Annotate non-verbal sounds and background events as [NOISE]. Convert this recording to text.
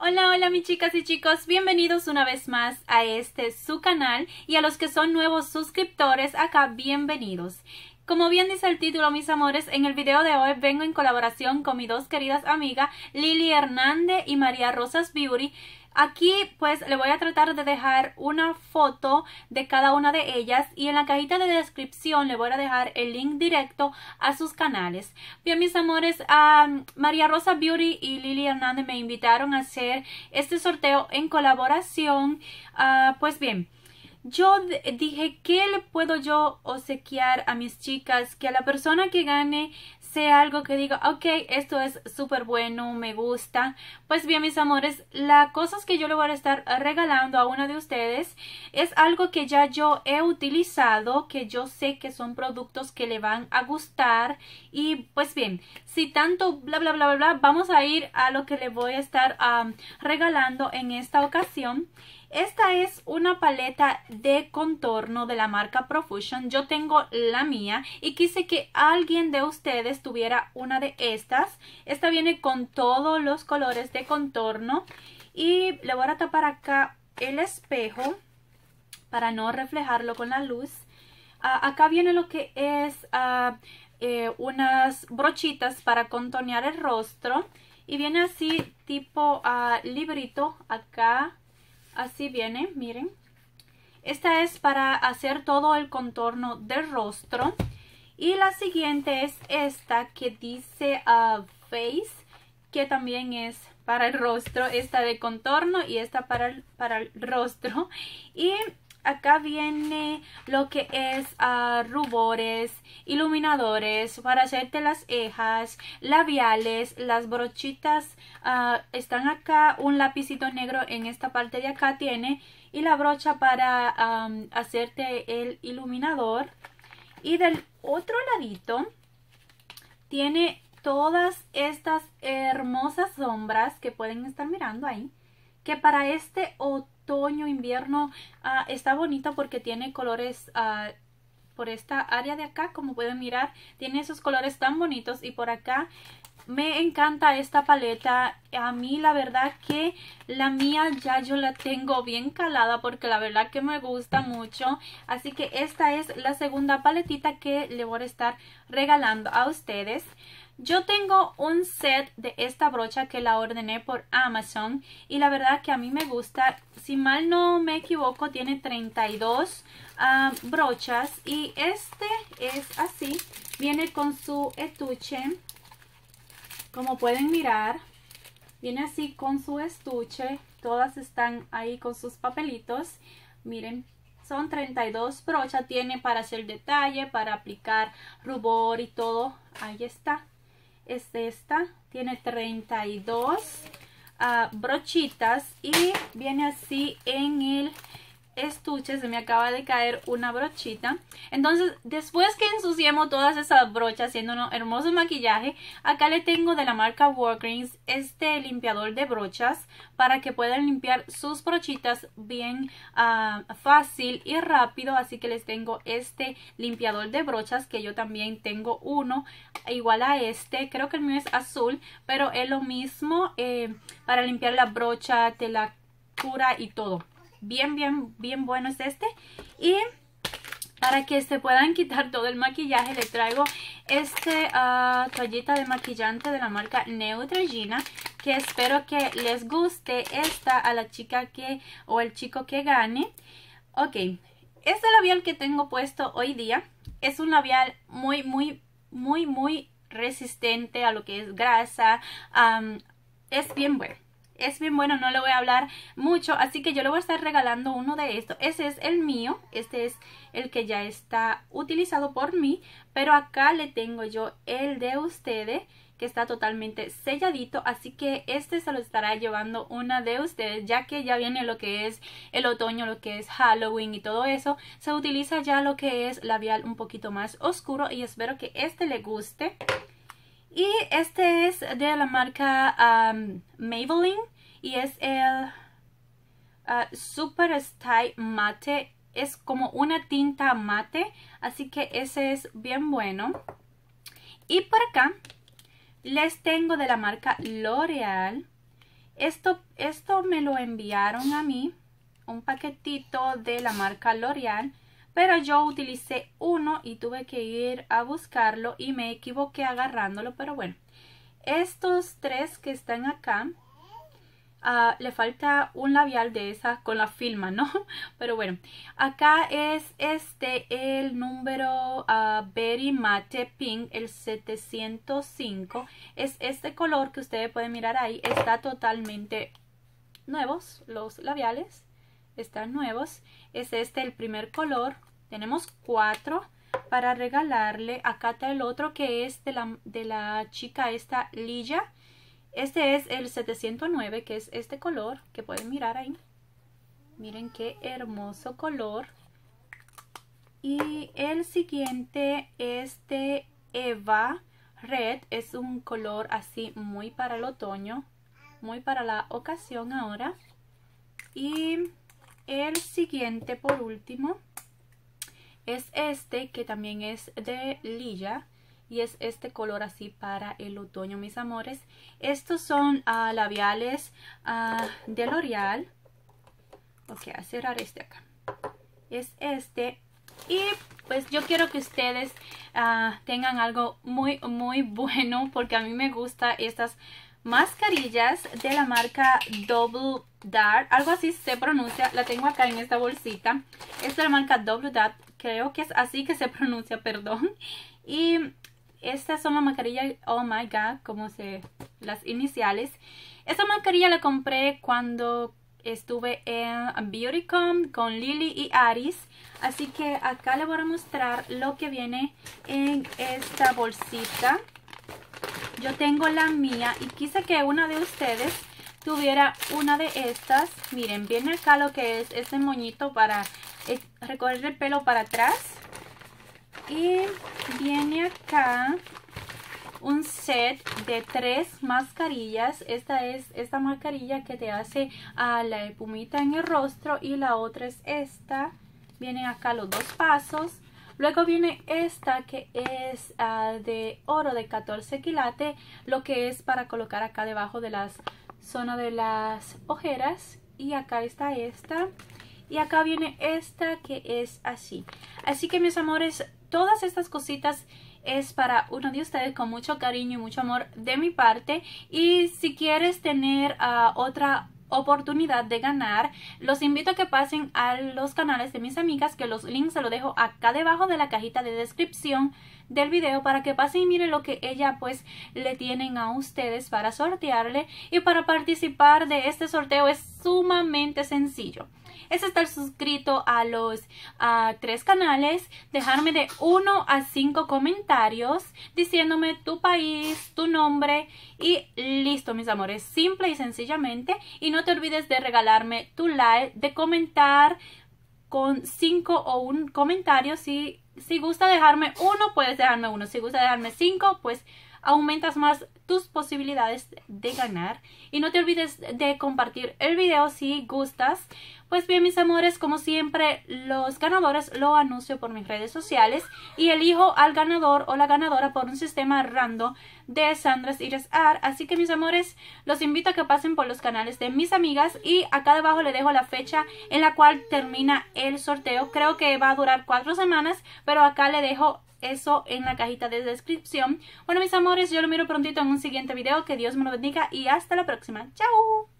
Hola, hola mis chicas y chicos, bienvenidos una vez más a este su canal y a los que son nuevos suscriptores acá, bienvenidos. Como bien dice el título, mis amores, en el video de hoy vengo en colaboración con mis dos queridas amigas Lili Hernández y María Rosas Beauty Aquí pues le voy a tratar de dejar una foto de cada una de ellas y en la cajita de descripción le voy a dejar el link directo a sus canales. Bien mis amores, María Rosa Beauty y Lili Hernández me invitaron a hacer este sorteo en colaboración. Ah, pues bien, yo dije, ¿qué le puedo yo obsequiar a mis chicas? Que a la persona que gane sea algo que diga, ok, esto es súper bueno, me gusta. Pues bien, mis amores, las cosas que yo le voy a estar regalando a una de ustedes es algo que ya yo he utilizado, que yo sé que son productos que le van a gustar. Y pues bien, si tanto bla, bla, bla, bla, bla, vamos a ir a lo que le voy a estar regalando en esta ocasión. Esta es una paleta de contorno de la marca Profusion. Yo tengo la mía y quise que alguien de ustedes tuviera una de estas. Esta viene con todos los colores de contorno. Y le voy a tapar acá el espejo para no reflejarlo con la luz. Ah, acá viene lo que es ah, eh, unas brochitas para contornear el rostro. Y viene así tipo ah, librito acá Así viene, miren. Esta es para hacer todo el contorno del rostro. Y la siguiente es esta que dice a ah, Face, que también es para el rostro. Esta de contorno y esta para el, para el rostro. Y acá viene lo que es ah, rubores, iluminadores para hacerte las cejas, labiales, las brochitas ah, están acá, un lapicito negro en esta parte de acá tiene y la brocha para hacerte el iluminador y del otro ladito tiene todas estas hermosas sombras que pueden estar mirando ahí que para este otoño, invierno, ah, está bonita porque tiene colores ah, por esta área de acá, como pueden mirar, tiene esos colores tan bonitos y por acá me encanta esta paleta. A mí la verdad que la mía ya yo la tengo bien calada porque la verdad que me gusta mucho. Así que esta es la segunda paletita que le voy a estar regalando a ustedes. Yo tengo un set de esta brocha que la ordené por Amazon y la verdad que a mí me gusta, si mal no me equivoco, tiene 32 ah, brochas y este es así, viene con su estuche, como pueden mirar, viene así con su estuche, todas están ahí con sus papelitos, miren, son 32 brochas, tiene para hacer detalle, para aplicar rubor y todo, ahí está es esta, tiene 32 ah, brochitas y viene así en el estuche se me acaba de caer una brochita. Entonces, después que ensuciemos todas esas brochas haciendo un hermoso maquillaje, acá le tengo de la marca Walgreens este limpiador de brochas para que puedan limpiar sus brochitas bien ah, fácil y rápido. Así que les tengo este limpiador de brochas que yo también tengo uno igual a este. Creo que el mío es azul, pero es lo mismo eh, para limpiar la brocha, tela cura y todo bien, bien, bien bueno es este. Y para que se puedan [LAUGHS] quitar todo el maquillaje le traigo este ah, toallita de maquillante de la marca Neutrogena que espero que les guste esta a la chica que o el chico que gane. Ok, este labial que tengo puesto hoy día es un labial muy, muy, muy, muy resistente a lo que es grasa. es bien bueno es bien bueno, no le voy a hablar mucho, así que yo le voy a estar regalando uno de estos. Ese es el mío, este es el que ya está utilizado por mí, pero acá le tengo yo el de ustedes que está totalmente selladito, así que este se lo estará llevando una de ustedes, ya que ya viene lo que es el otoño, lo que es Halloween y todo eso, se utiliza ya lo que es labial un poquito más oscuro y espero que este le guste. Y este es de la marca um, Maybelline y es el uh, Super Style Mate. Es como una tinta mate, así que ese es bien bueno. Y por acá les tengo de la marca L'Oreal. Esto, esto me lo enviaron a mí, un paquetito de la marca L'Oreal pero yo utilicé uno y tuve que ir a buscarlo y me equivoqué agarrándolo, pero bueno, estos tres que están acá, ah, le falta un labial de esa con la firma, ¿no? [LAUGHS] Pero bueno, acá es este, el número ah, Berry Matte Pink, el 705, es este color que ustedes pueden mirar ahí, está totalmente nuevos los labiales, están nuevos, es este el primer color, tenemos cuatro para regalarle. Acá está el otro que es de la, de la chica esta Lilla. Este es el 709 que es este color que pueden mirar ahí. Miren qué hermoso color. Y el siguiente este Eva Red. Es un color así muy para el otoño. Muy para la ocasión ahora. Y el siguiente por último es este que también es de lilla y es este color así para el otoño, mis amores. Estos son ah, labiales ah, de L'Oreal. Ok, a cerrar este acá. Es este. Y pues yo quiero que ustedes ah, tengan algo muy, muy bueno porque a mí me gustan estas mascarillas de la marca Double Dart, algo así se pronuncia, la tengo acá en esta bolsita, es de la marca Double Dart creo que es así que se [LAUGHS] pronuncia, perdón. Y estas son las mascarillas Oh My God, como se las iniciales. Esta mascarilla la compré cuando estuve en Beautycom con Lily y Aris. Así que acá les voy a mostrar lo que viene en esta bolsita. Yo tengo la mía y quise que una de ustedes tuviera una de estas. Miren, viene acá lo que es ese moñito para recoger el pelo para atrás. Y viene acá un set de tres mascarillas. Esta es esta mascarilla que te hace a la espumita en el rostro y la otra es esta. Vienen acá los dos pasos. Luego viene esta que es ah, de oro de 14 quilates, lo que es para colocar acá debajo de la zona de las ojeras. Y acá está esta y acá viene esta que es así. Así que mis amores, todas estas cositas es para uno de ustedes con mucho cariño y mucho amor de mi parte. Y si quieres tener ah, otra oportunidad de ganar, los invito a que pasen a los canales de mis amigas, que los links se los dejo acá debajo de la cajita de descripción del video para que pasen y miren lo que ella pues le tienen a ustedes para sortearle y para participar de este sorteo es sumamente sencillo es estar suscrito a los tres canales, dejarme de uno a cinco comentarios diciéndome tu país, tu nombre y listo mis amores, simple y sencillamente y no te olvides de regalarme tu like, de comentar con cinco o un comentario si si gusta dejarme uno, puedes dejarme uno. Si gusta dejarme cinco, pues aumentas más tus posibilidades de ganar. Y no te olvides de compartir el video si gustas. Pues bien, mis amores, como siempre, los ganadores lo anuncio por mis redes sociales y elijo al ganador o la ganadora por un sistema random de Sandra Iris Art Así que, mis amores, los invito a que pasen por los canales de mis amigas y acá debajo le dejo la fecha en la cual termina el sorteo. Creo que va a durar cuatro semanas, pero acá le dejo eso en la cajita de descripción. Bueno, mis amores, yo lo miro prontito en un siguiente video. Que Dios me lo bendiga y hasta la próxima. ¡Chao!